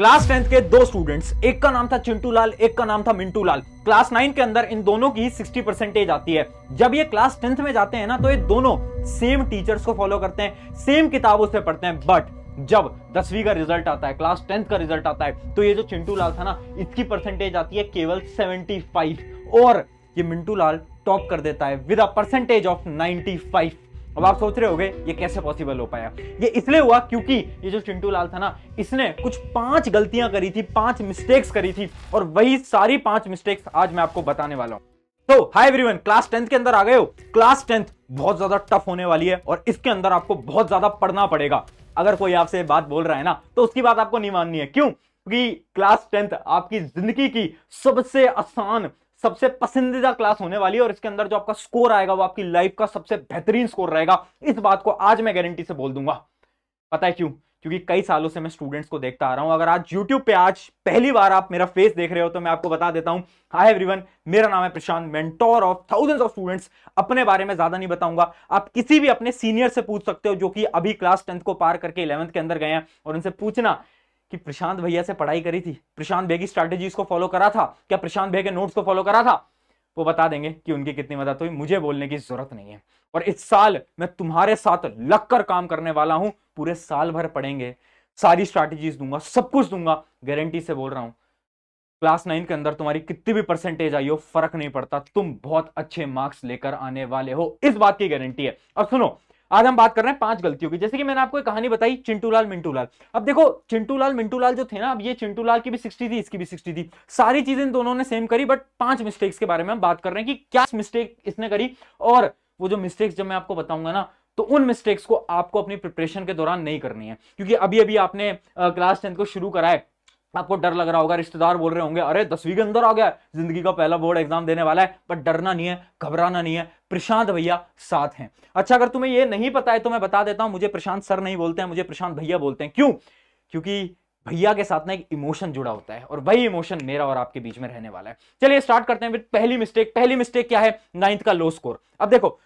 class tenth के दो students एक का नाम था चिंटू लाल एक का नाम था मिंटू लाल क्लास नाइन के अंदर इन दोनों की सिक्सटी परसेंटेज आती है जब ये क्लास टेंथ में जाते हैं ना तो ये दोनों सेम टीचर्स को फॉलो करते हैं सेम किताबों से पढ़ते हैं बट जब दसवीं का रिजल्ट आता है क्लास टेंथ का रिजल्ट आता है तो ये जो चिंटू लाल था ना इसकी परसेंटेज आती है केवल सेवेंटी और ये मिंटू लाल टॉप कर देता है with a percentage of ninety five अब आप सोच रहे होगे ये कैसे पॉसिबल हो पाया ये इसलिए हुआ क्योंकि ये जो चिंटू लाल था ना इसने कुछ पांच गलतियां करी थी पांच मिस्टेक्स करी थी और वही सारी पांच मिस्टेक्स आज मैं आपको बताने वाला हूं तो हाय एवरीवन क्लास टेंथ के अंदर आ गए हो क्लास टेंथ बहुत ज्यादा टफ होने वाली है और इसके अंदर आपको बहुत ज्यादा पढ़ना पड़ेगा अगर कोई आपसे बात बोल रहा है ना तो उसकी बात आपको नहीं माननी है क्यों क्योंकि क्लास टेंथ आपकी जिंदगी की सबसे आसान सबसे पसंदीदा क्लास होने वाली है और इसके अंदर जो आपका स्कोर आएगा वो आपकी लाइफ का सबसे बेहतरीन स्कोर रहेगा इस बात को आज मैं गारंटी से बोल दूंगा पता है क्यों क्योंकि कई सालों से मैं स्टूडेंट्स को देखता आ रहा हूं अगर आज यूट्यूब पे आज पहली बार आप मेरा फेस देख रहे हो तो मैं आपको बता देता हूं हाय एवरीवन मेरा नाम है Prashant mentor of thousands of students अपने बारे में ज्यादा नहीं बताऊंगा आप किसी भी अपने सीनियर से पूछ सकते हो जो कि अभी क्लास टेंथ को पार करके इलेवंथ के अंदर गए हैं और उनसे पूछना कि प्रशांत भैया से पढ़ाई करी थी प्रशांत भैया की स्ट्रैटेजीज को फॉलो करा था क्या प्रशांत भैया के नोट्स को फॉलो करा था वो बता देंगे कि उनकी कितनी मदद हुई मुझे बोलने की जरूरत नहीं है और इस साल मैं तुम्हारे साथ लगकर काम करने वाला हूं पूरे साल भर पढ़ेंगे सारी स्ट्रैटेजीज दूंगा सब कुछ दूंगा गारंटी से बोल रहा हूं क्लास नाइन के अंदर तुम्हारी कितनी भी परसेंटेज आई हो फर्क नहीं पड़ता तुम बहुत अच्छे मार्क्स लेकर आने वाले हो इस बात की गारंटी है अब सुनो आज हम बात कर रहे हैं पांच गलतियों की जैसे कि मैंने आपको कहानी बताई चिंटूलाल मिंटूलाल अब देखो चिंटूलाल मिंटूलाल जो थे ना अब ये चिंटूलाल की भी सिक्सटी थी इसकी भी सिक्सटी थी सारी चीजें इन दोनों ने सेम करी बट पांच मिस्टेक्स के बारे में हम बात कर रहे हैं कि क्या मिस्टेक इसने करी और वो जो मिस्टेक्स जब मैं आपको बताऊंगा ना तो उन मिस्टेक्स को आपको अपनी प्रिपरेशन के दौरान नहीं करनी है क्योंकि अभी अभी आपने क्लास टेंथ को शुरू कराए आपको डर लग रहा होगा रिश्तेदार बोल रहे होंगे अरे दसवीं के अंदर आ गया जिंदगी का पहला बोर्ड एग्जाम देने वाला है पर डरना नहीं है घबराना नहीं है प्रशांत भैया साथ हैं अच्छा अगर तुम्हें ये नहीं पता है तो मैं बता देता हूं मुझे प्रशांत सर नहीं बोलते हैं मुझे प्रशांत भैया बोलते हैं क्यों क्योंकि भैया के साथ ना एक इमोशन जुड़ा होता है और वही इमोशन मेरा और आपके बीच में रहने वाला है चलिए स्टार्ट करते हैं पहली मिस्टेक पहली मिस्टेक क्या है नाइन्थ का लो स्कोर अब देखो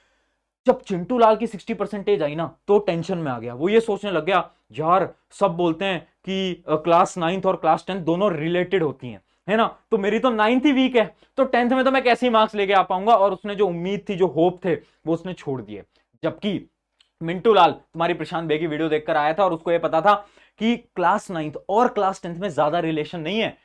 जब चिंटू लाल की सिक्सटी परसेंटेज आई ना तो टेंशन में आ गया वो ये सोचने लग गया यार सब बोलते हैं कि क्लास नाइन्थ और क्लास टेंथ दोनों रिलेटेड होती हैं है ना तो मेरी तो नाइन्थ ही वीक है तो टेंथ में तो मैं कैसे मार्क्स लेके आ पाऊंगा और उसने जो उम्मीद थी जो होप थे वो उसने छोड़ दिए जबकि मिंटू लाल तुम्हारी प्रशांत बेगी वीडियो देखकर आया था और उसको यह पता था कि क्लास नाइन्थ और क्लास टेंथ में ज्यादा रिलेशन नहीं है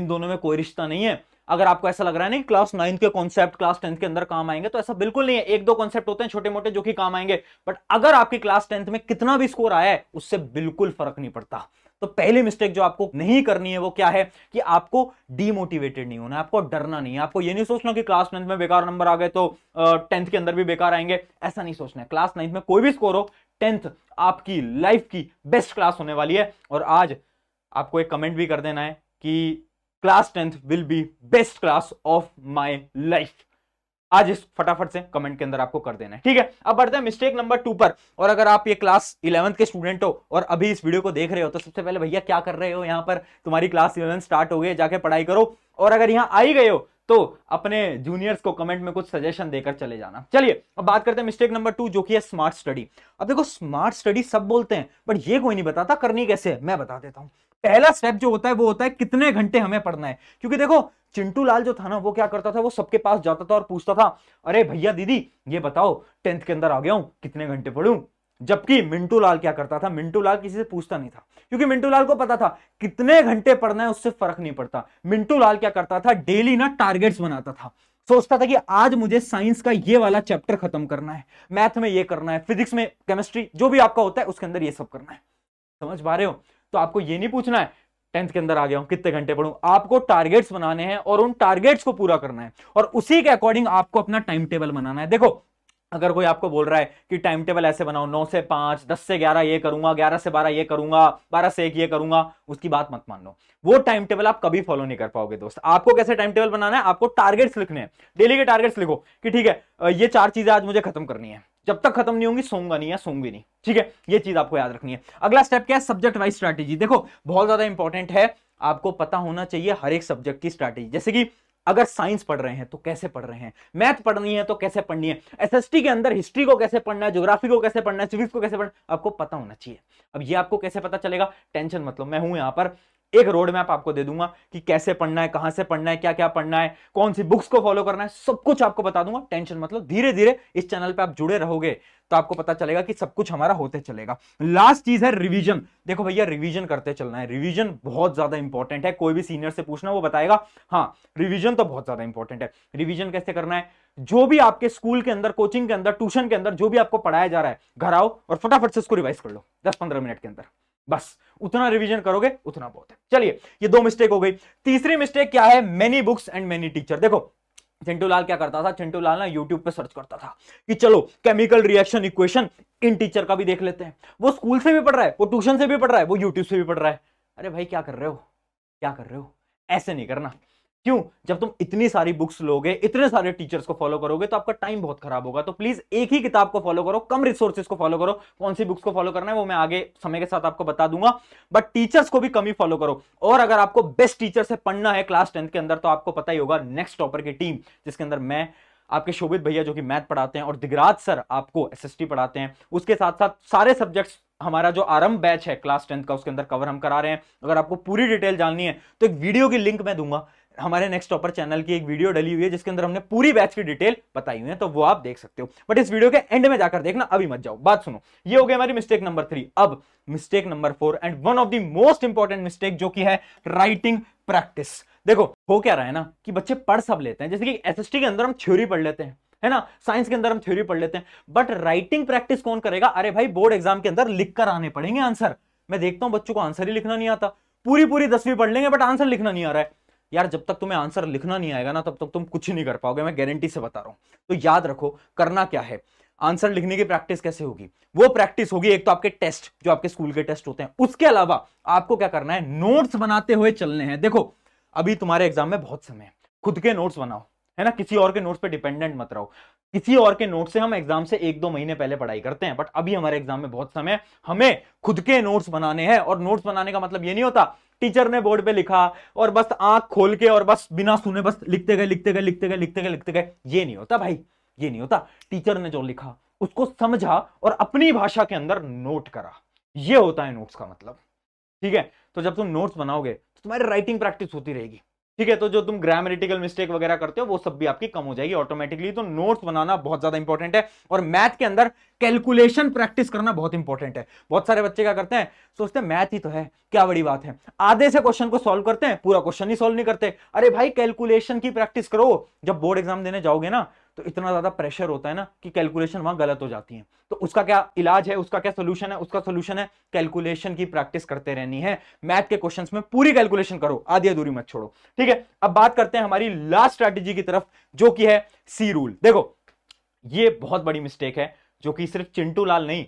इन दोनों में कोई रिश्ता नहीं है अगर आपको ऐसा लग रहा है ना कि क्लास नाइन्थ के कॉन्सेप्ट क्लास टेंथ के अंदर काम आएंगे तो ऐसा बिल्कुल नहीं है एक दो कॉन्सेप्ट होते हैं छोटे मोटे जो कि काम आएंगे बट अगर आपकी क्लास टेंथ में कितना भी स्कोर आया है उससे बिल्कुल फर्क नहीं पड़ता तो पहली मिस्टेक जो आपको नहीं करनी है वो क्या है कि आपको डीमोटिवेटेड नहीं होना आपको डरना नहीं है आपको ये नहीं सोचना कि क्लास नाइन्थ में बेकार नंबर आ गए तो टेंथ के अंदर भी बेकार आएंगे ऐसा नहीं सोचना है क्लास नाइन्थ में कोई भी स्कोर हो टेंथ आपकी लाइफ की बेस्ट क्लास होने वाली है और आज आपको एक कमेंट भी कर देना है कि class tenth will be best class of my life आज इस फटाफट से कमेंट के अंदर आपको कर देना है ठीक है अब बढ़ते हैं मिस्टेक नंबर टू पर और अगर आप ये क्लास इलेवंथ के स्टूडेंट हो और अभी इस वीडियो को देख रहे हो तो सबसे पहले भैया क्या कर रहे हो यहाँ पर तुम्हारी क्लास इलेवंथ स्टार्ट हो गई जाके पढ़ाई करो और अगर यहाँ आई गए हो तो अपने जूनियर्स को कमेंट में कुछ सजेशन देकर चले जाना चलिए अब बात करते हैं मिस्टेक नंबर टू जो कि है स्मार्ट स्टडी अब देखो स्मार्ट स्टडी सब बोलते हैं बट ये कोई नहीं बताता करनी कैसे है मैं बता देता हूं पहला स्टेप जो होता है वो होता है कितने घंटे हमें पढ़ना है क्योंकि देखो चिंटू लाल जो था ना वो क्या करता था वो सबके पास जाता था और पूछता था अरे भैया दीदी ये बताओ टेंथ के अंदर आ गया हूं कितने घंटे पढ़ू जबकि मिंटू लाल क्या करता था मिंटू लाल किसी से पूछता नहीं था क्योंकि मिंटू लाल को पता था कितने घंटे पढ़ना है उससे फर्क नहीं पड़ता मिंटू लाल क्या करता था डेली ना टारगेट्स बनाता था सोचता था कि आज मुझे साइंस का ये वाला चैप्टर खत्म करना है मैथ में ये करना है फिजिक्स में केमिस्ट्री जो भी आपका होता है उसके अंदर ये सब करना है समझ पा रहे हो तो आपको ये नहीं पूछना है टेंथ के अंदर आ गया हूं कितने घंटे पढ़ू आपको टारगेट्स बनाने हैं और उन टारगेट्स को पूरा करना है और उसी के अकॉर्डिंग आपको अपना टाइम टेबल बनाना है देखो अगर कोई आपको बोल रहा है कि टाइम टेबल ऐसे बनाओ नौ से पांच दस से ग्यारह ये करूंगा ग्यारह से बारह ये करूंगा बारह से एक ये करूंगा उसकी बात मत मान लो वो टाइम टेबल आप कभी फॉलो नहीं कर पाओगे दोस्त आपको कैसे टाइम टेबल बनाना है आपको टारगेट्स लिखने हैं डेली के टारगेट्स लिखो कि ठीक है ये चार चीजें आज मुझे खत्म करनी है जब तक खत्म नहीं होंगी सोंगा नहीं या सोंगी नहीं ठीक है ये चीज आपको याद रखनी है अगला स्टेप क्या है सब्जेक्ट वाइज स्ट्रैटेजी देखो बहुत ज्यादा इंपॉर्टेंट है आपको पता होना चाहिए हर एक सब्जेक्ट की स्ट्रैटेजी जैसे कि अगर साइंस पढ़ रहे हैं तो कैसे पढ़ रहे हैं मैथ पढ़नी है तो कैसे पढ़नी है एसएसटी के अंदर हिस्ट्री को कैसे पढ़ना है ज्योग्राफी को कैसे पढ़ना है सिविक्स को कैसे पढ़ना आपको पता होना चाहिए अब ये आपको कैसे पता चलेगा टेंशन मतलब मैं हूं यहाँ पर एक रोड मैप आपको दे दूंगा कि कैसे पढ़ना है कहां से पढ़ना है क्या क्या पढ़ना है कौन सी बुक्स को फॉलो करना है सब कुछ आपको बता दूंगा टेंशन मतलब धीरे धीरे इस चैनल पे आप जुड़े रहोगे तो आपको पता चलेगा कि सब कुछ हमारा होते चलेगा लास्ट चीज है रिवीजन देखो भैया रिवीजन करते चलना है रिवीजन बहुत ज्यादा इंपॉर्टेंट है कोई भी सीनियर से पूछना वो बताएगा हाँ रिविजन तो बहुत ज्यादा इंपॉर्टेंट है रिविजन कैसे करना है जो भी आपके स्कूल के अंदर कोचिंग के अंदर ट्यूशन के अंदर जो भी आपको पढ़ाया जा रहा है घर आओ और फटाफट से उसको रिवाइज कर लो दस पंद्रह मिनट के अंदर बस उतना रिवीजन करोगे उतना बहुत है चलिए ये दो मिस्टेक हो गई तीसरी मिस्टेक क्या है many books and many teacher देखो चिंटू लाल क्या करता था चिंटू लाल ना यूट्यूब पे सर्च करता था कि चलो केमिकल रिएक्शन इक्वेशन इन टीचर का भी देख लेते हैं वो स्कूल से भी पढ़ रहा है वो ट्यूशन से भी पढ़ रहा है वो यूट्यूब से भी पढ़ रहा है अरे भाई क्या कर रहे हो क्या कर रहे हो ऐसे नहीं करना क्यों जब तुम इतनी सारी बुक्स लोगे इतने सारे टीचर्स को फॉलो करोगे तो आपका टाइम बहुत खराब होगा तो प्लीज एक ही किताब को फॉलो करो कम रिसोर्सेज को फॉलो करो कौन सी बुक्स को फॉलो करना है वो मैं आगे समय के साथ आपको बता दूंगा बट टीचर्स को भी कम ही फॉलो करो और अगर आपको बेस्ट टीचर से पढ़ना है क्लास टेंथ के अंदर तो आपको पता ही होगा नेक्स्ट टॉपर की टीम जिसके अंदर मैं आपके शोभित भैया जो कि मैथ पढ़ाते हैं और दिगराज सर आपको एस पढ़ाते हैं उसके साथ साथ सारे सब्जेक्ट्स हमारा जो आरंभ बैच है क्लास टेंथ का उसके अंदर कवर हम करा रहे हैं अगर आपको पूरी डिटेल जाननी है तो एक वीडियो की लिंक मैं दूंगा हमारे नेक्स्ट टॉपर चैनल की एक वीडियो डली हुई है जिसके अंदर हमने पूरी बैच की डिटेल बताई हुई है तो वो आप देख सकते हो बट इस वीडियो के एंड में जाकर देखना अभी मत जाओ बात सुनो ये हो गया हमारी मिस्टेक नंबर थ्री अब mistake number four and one of the most important mistake जो की है राइटिंग प्रैक्टिस देखो हो क्या रहा है ना कि बच्चे पढ़ सब लेते हैं जैसे कि एस के अंदर हम थ्योरी पढ़ लेते हैं है ना साइंस के अंदर हम थ्योरी पढ़ लेते हैं बट राइटिंग प्रैक्टिस कौन करेगा अरे भाई बोर्ड एग्जाम के अंदर लिख कर आने पड़ेंगे आंसर मैं देखता हूं बच्चों को आंसर ही लिखना नहीं आता पूरी पूरी दसवीं पढ़ लेंगे बट आंसर लिखना नहीं आ रहा है यार जब तक तुम्हें आंसर लिखना नहीं आएगा ना तब तक तुम कुछ नहीं कर पाओगे मैं गारंटी से बता रहा हूं तो याद रखो करना क्या है आंसर लिखने की प्रैक्टिस कैसे होगी वो प्रैक्टिस होगी एक तो आपके टेस्ट जो आपके स्कूल के टेस्ट होते हैं उसके अलावा आपको क्या करना है नोट्स बनाते हुए चलने हैं देखो अभी तुम्हारे एग्जाम में बहुत समय है खुद के नोट्स बनाओ है ना किसी और के नोट्स पे डिपेंडेंट मत रहो किसी और के नोट से हम एग्जाम से एक दो महीने पहले पढ़ाई करते हैं बट अभी हमारे एग्जाम में बहुत समय हमें खुद के नोट्स बनाने हैं और नोट्स बनाने का मतलब ये नहीं होता टीचर ने बोर्ड पे लिखा और बस आंख खोल के और बस बिना सुने बस लिखते गए लिखते गए लिखते गए लिखते गए लिखते गए ये नहीं होता भाई ये नहीं होता टीचर ने जो लिखा उसको समझा और अपनी भाषा के अंदर नोट करा ये होता है नोट्स का मतलब ठीक है तो जब तुम नोट्स बनाओगे तो तुम्हारी राइटिंग प्रैक्टिस होती रहेगी ठीक है तो जो तुम ग्रामेटिकल मिस्टेक वगैरह करते हो वो सब भी आपकी कम हो जाएगी ऑटोमेटिकली तो नोट्स बनाना बहुत ज्यादा इंपॉर्टेंट है और मैथ के अंदर कैलकुलेशन प्रैक्टिस करना बहुत इंपॉर्टेंट है बहुत सारे बच्चे क्या करते हैं सोचते हैं मैथ ही तो है क्या बड़ी बात है आधे से क्वेश्चन को सॉल्व करते हैं पूरा क्वेश्चन ही सॉल्व नहीं करते अरे भाई कैलकुलेशन की प्रैक्टिस करो जब बोर्ड एग्जाम देने जाओगे ना तो इतना ज्यादा प्रेशर होता है ना कि कैलकुलेशन वहां गलत हो जाती है तो उसका क्या इलाज है उसका क्या सोल्यूशन है उसका सोल्यूशन है कैलकुलेशन की प्रैक्टिस करते रहनी है मैथ के क्वेश्चन में पूरी कैलकुलेशन करो आधी अधूरी मत छोड़ो ठीक है अब बात करते हैं हमारी लास्ट स्ट्रैटेजी की तरफ जो कि है सी रूल देखो ये बहुत बड़ी मिस्टेक है जो कि सिर्फ चिंटू लाल नहीं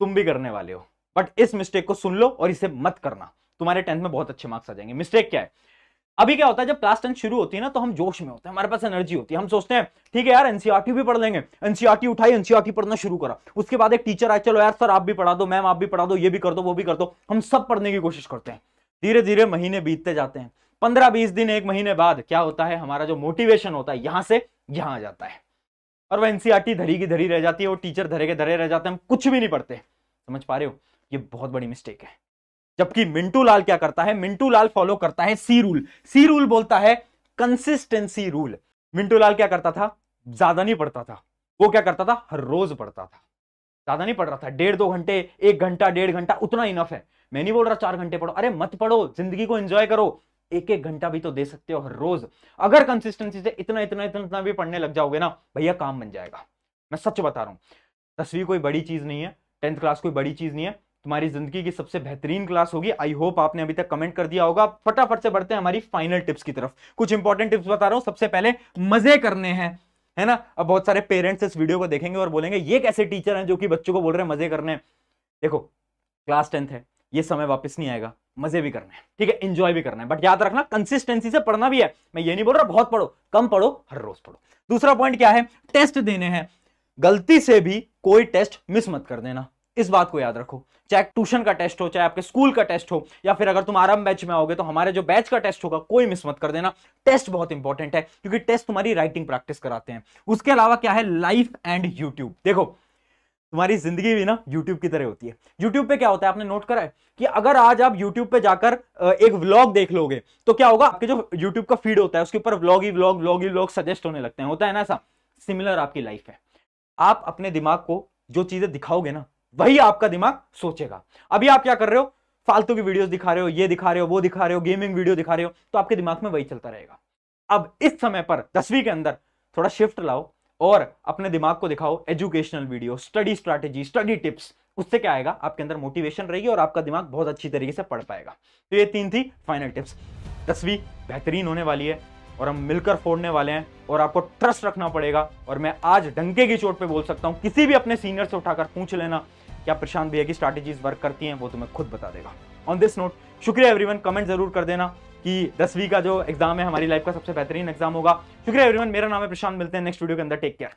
तुम भी करने वाले हो बट इस मिस्टेक को सुन लो और इसे मत करना तुम्हारे टेंथ में बहुत अच्छे मार्क्स आ जाएंगे मिस्टेक क्या है अभी क्या होता है जब क्लास टेंथ शुरू होती है ना तो हम जोश में होते हैं हमारे पास एनर्जी होती है हम सोचते हैं ठीक है यार एनसीआरटी e भी पढ़ लेंगे एनसीआरटी e उठाई एनसीआरटी e पढ़ना शुरू करा उसके बाद एक टीचर आए चलो यार सर आप भी पढ़ा दो मैम आप भी पढ़ा दो ये भी कर दो वो भी कर दो हम सब पढ़ने की कोशिश करते हैं धीरे धीरे महीने बीतते जाते हैं पंद्रह बीस दिन एक महीने बाद क्या होता है हमारा जो मोटिवेशन होता है यहां से यहां आ जाता है और वह एनसीआरटी e धरी की धरी रह जाती है वो टीचर धरे के धरे रह जाते हैं हम कुछ भी नहीं पढ़ते समझ पा रहे हो ये बहुत बड़ी मिस्टेक है जबकि मिंटू लाल क्या करता है मिंटू लाल फॉलो करता है सी रूल सी रूल बोलता है कंसिस्टेंसी रूल मिंटू लाल क्या करता था ज्यादा नहीं पढ़ता था वो क्या करता था हर रोज पढ़ता था ज्यादा नहीं पढ़ रहा था डेढ़ दो घंटे एक घंटा डेढ़ घंटा उतना इनफ है मैं नहीं बोल रहा चार घंटे पढ़ो अरे मत पढ़ो जिंदगी को एंजॉय करो एक एक घंटा भी तो दे सकते हो हर रोज अगर कंसिस्टेंसी से इतना इतना इतना इतना भी पढ़ने लग जाओगे ना भैया काम बन जाएगा मैं सच बता रहा हूँ दसवीं कोई बड़ी चीज़ नहीं है टेंथ क्लास कोई बड़ी चीज़ नहीं है तुम्हारी जिंदगी की सबसे बेहतरीन क्लास होगी आई होप आपने अभी तक कमेंट कर दिया होगा फटाफट से बढ़ते हैं हमारी फाइनल टिप्स की तरफ कुछ इंपॉर्टेंट टिप्स बता रहा हूँ सबसे पहले मजे करने हैं है ना अब बहुत सारे पेरेंट्स इस वीडियो को देखेंगे और बोलेंगे ये कैसे टीचर हैं जो कि बच्चों को बोल रहे हैं मजे करने हैं देखो क्लास टेंथ है ये समय वापस नहीं आएगा मजे भी करने है ठीक है इंजॉय भी करना है बट याद रखना कंसिस्टेंसी से पढ़ना भी है मैं ये नहीं बोल रहा बहुत पढ़ो कम पढ़ो हर रोज पढ़ो दूसरा पॉइंट क्या है टेस्ट देने हैं गलती से भी कोई टेस्ट मिस मत कर देना इस बात को याद रखो चाहे ट्यूशन का टेस्ट हो चाहे आपके स्कूल का टेस्ट हो या फिर अगर तुम आराम बैच में आओगे तो हमारे जो बैच का टेस्ट होगा कोई मिस मत कर देना टेस्ट बहुत इंपॉर्टेंट है क्योंकि टेस्ट तुम्हारी राइटिंग प्रैक्टिस कराते हैं उसके अलावा क्या है लाइफ एंड यूट्यूब देखो तुम्हारी जिंदगी भी ना यूट्यूब की तरह होती है यूट्यूब पे क्या होता है आपने नोट करा है कि अगर आज आप यूट्यूब पे जाकर एक व्लॉग देख लोगे तो क्या होगा आपके जो यूट्यूब का फीड होता है उसके ऊपर व्लॉग ही व्लॉग व्लॉग ही व्लॉग सजेस्ट होने लगते हैं होता है ना ऐसा सिमिलर आपकी लाइफ है आप अपने दिमाग को जो चीजें दिखाओगे ना वही आपका दिमाग सोचेगा अभी आप क्या कर रहे हो फालतू की वीडियो दिखा रहे हो ये दिखा रहे हो वो दिखा रहे हो गेमिंग वीडियो दिखा रहे हो तो आपके दिमाग में वही चलता रहेगा अब इस समय पर दसवीं के अंदर थोड़ा शिफ्ट लाओ और अपने दिमाग को दिखाओ educational video study strategy study tips उससे क्या आएगा आपके अंदर मोटिवेशन रहेगी और आपका दिमाग बहुत अच्छी तरीके से पढ़ पाएगा तो ये तीन थी फाइनल टिप्स दसवीं बेहतरीन होने वाली है और हम मिलकर फोड़ने वाले हैं और आपको ट्रस्ट रखना पड़ेगा और मैं आज डंके की चोट पे बोल सकता हूँ किसी भी अपने सीनियर से उठाकर पूछ लेना क्या प्रशांत भैया की स्ट्रैटेजीज वर्क करती हैं वो तुम्हें तो खुद बता देगा ऑन दिस नोट शुक्रिया एवरीवन कमेंट जरूर कर देना कि दसवीं का जो एग्जाम है हमारी लाइफ का सबसे बेहतरीन एग्जाम होगा शुक्रिया एवरीवन मेरा नाम है प्रशांत मिलते हैं नेक्स्ट वीडियो के अंदर टेक केयर